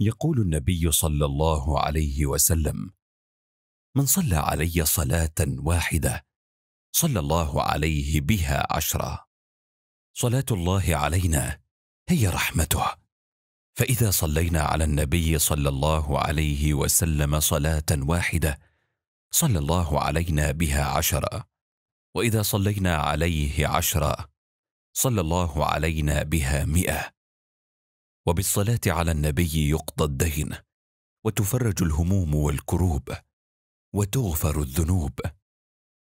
يقول النبي صلى الله عليه وسلم من صلى علي صلاه واحده صلى الله عليه بها عشرا صلاه الله علينا هي رحمته فاذا صلينا على النبي صلى الله عليه وسلم صلاه واحده صلى الله علينا بها عشرا واذا صلينا عليه عشرا صلى الله علينا بها مئه وبالصلاه على النبي يقضى الدين وتفرج الهموم والكروب وتغفر الذنوب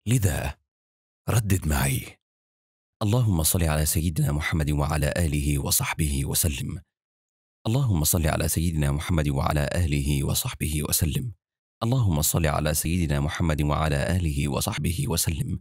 لذا ردد معي اللهم صل على سيدنا محمد وعلى اله وصحبه وسلم اللهم صل على سيدنا محمد وعلى اله وصحبه وسلم اللهم صل على سيدنا محمد وعلى اله وصحبه وسلم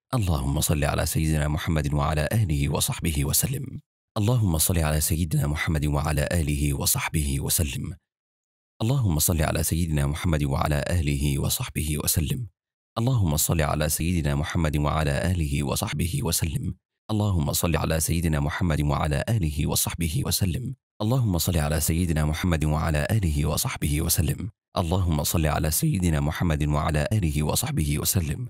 اللهم صل على سيدنا محمد وعلى اله وصحبه وسلم اللهم صل على سيدنا محمد وعلى اله وصحبه وسلم اللهم صل على سيدنا محمد وعلى اله وصحبه وسلم اللهم صل على سيدنا محمد وعلى اله وصحبه وسلم اللهم صل على سيدنا محمد وعلى اله وصحبه وسلم اللهم صل على سيدنا محمد وعلى اله وصحبه وسلم اللهم صل على سيدنا محمد وعلى اله وصحبه وسلم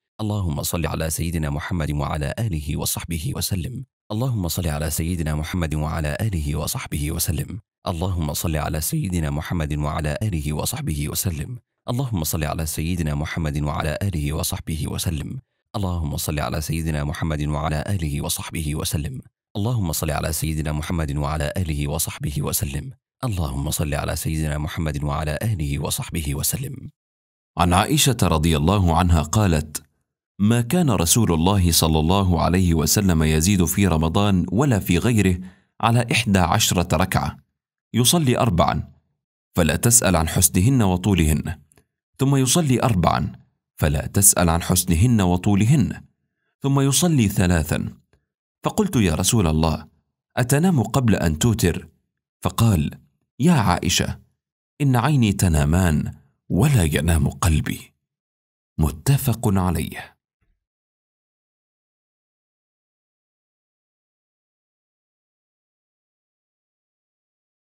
اللهم صل على سيدنا محمد وعلى آله وصحبه وسلم اللهم صل على سيدنا محمد وعلى آله وصحبه وسلم اللهم صل على سيدنا محمد وعلى آله وصحبه وسلم اللهم صل على سيدنا محمد وعلى آله وصحبه وسلم اللهم صل على سيدنا محمد وعلى آله وصحبه وسلم اللهم صل على سيدنا محمد وعلى آله وصحبه وسلم اللهم صل على سيدنا محمد وعلى آله وصحبه وسلم عن عائشة رضي الله عنها قالت ما كان رسول الله صلى الله عليه وسلم يزيد في رمضان ولا في غيره على إحدى عشرة ركعة يصلي أربعا فلا تسأل عن حسنهن وطولهن ثم يصلي أربعا فلا تسأل عن حسنهن وطولهن ثم يصلي ثلاثا فقلت يا رسول الله أتنام قبل أن توتر فقال يا عائشة إن عيني تنامان ولا ينام قلبي متفق عليه